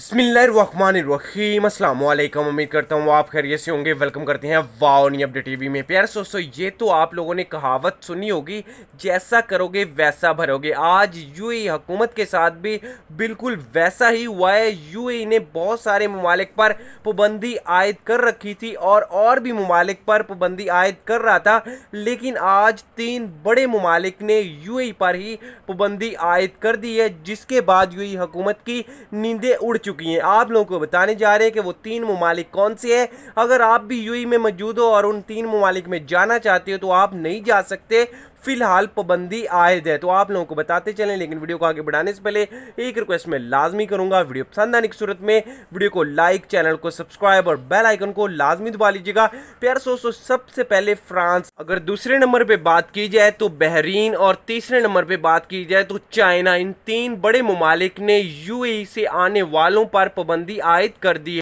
बसमीम अल्लाम उम्मीद करता हूँ आप खैरियत से होंगे वेलकम करते हैं वाओनी अपडेट टीवी में प्यार दोस्तों ये तो आप लोगों ने कहावत सुनी होगी जैसा करोगे वैसा भरोगे आज यूएई हुकूमत के साथ भी बिल्कुल वैसा ही हुआ है यूएई ने बहुत सारे ममालिक पर पाबंदी आयद कर रखी थी और और भी ममालिक पर पाबंदी आयद कर रहा था लेकिन आज तीन बड़े ममालिक ने यूएई पर ही पाबंदी आयद कर दी है जिसके बाद यूएई हुकूमत की नींदें उड़ चुकी हैं आप लोगों को बताने जा रहे हैं कि वो तीन ममालिक कौन से हैं अगर आप भी यू में मौजूद हो और उन तीन ममालिक में जाना चाहते हो तो आप नहीं जा सकते फिलहाल पाबंदी आयद है तो आप लोगों को बताते चलें लेकिन वीडियो को आगे बढ़ाने से पहले एक रिक्वेस्ट में लाजमी करूंगा वीडियो पसंद आने की सूरत में वीडियो को लाइक चैनल को सब्सक्राइब और बेल आइकन को लाजमी दबा लीजिएगा प्यार दोस्तों सबसे पहले फ्रांस अगर दूसरे नंबर पर बात की जाए तो बहरीन और तीसरे नंबर पर बात की जाए तो चाइना इन तीन बड़े ममालिक ने यू e से आने वालों पर पाबंदी आयद कर दी